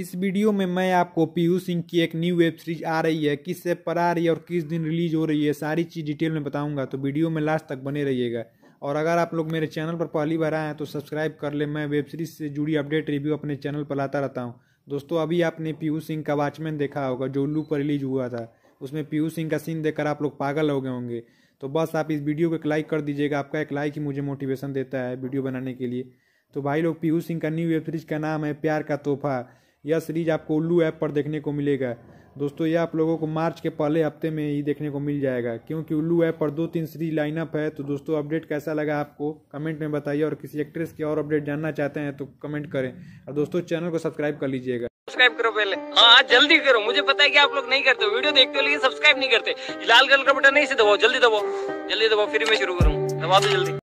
इस वीडियो में मैं आपको पीयू सिंह की एक न्यू वेब सीरीज आ रही है किस से पर आ रही है और किस दिन रिलीज हो रही है सारी चीज़ डिटेल में बताऊंगा तो वीडियो में लास्ट तक बने रहिएगा और अगर आप लोग मेरे चैनल पर पहली बार आए हैं तो सब्सक्राइब कर ले मैं वेब सीरीज से जुड़ी अपडेट रिव्यू अपने चैनल पर लाता रहता हूँ दोस्तों अभी आपने पीयू सिंह का वॉचमैन देखा होगा जो उल्लू पर रिलीज हुआ था उसमें पीयू सिंह का सीन देखकर आप लोग पागल हो गए होंगे तो बस आप इस वीडियो को एक लाइक कर दीजिएगा आपका एक लाइक ही मुझे मोटिवेशन देता है वीडियो बनाने के लिए तो भाई लोग पीयू सिंह का न्यू वेब सीरीज का नाम है प्यार का तोहफा यह सीरीज आपको उल्लू ऐप पर देखने को मिलेगा दोस्तों यह आप लोगों को मार्च के पहले हफ्ते में ही देखने को मिल जाएगा क्योंकि उल्लू ऐप पर दो तीन सीरीज लाइनअप है तो दोस्तों अपडेट कैसा लगा आपको कमेंट में बताइए और किसी एक्ट्रेस की और अपडेट जानना चाहते हैं तो कमेंट करें और दोस्तों चैनल को सब्सक्राइब कर लीजिएगा सब्सक्राइब करो पहले हाँ, हाँ जल्दी करो मुझे पता है कि आप लोग नहीं करते वीडियो देखते हो लेकिन सब्सक्राइब नहीं करते लाल कलर का बटन नहीं से दबाओ जल्दी दबाओ जल्दी दबाओ फिर मैं शुरू करूँ दबा दो जल्दी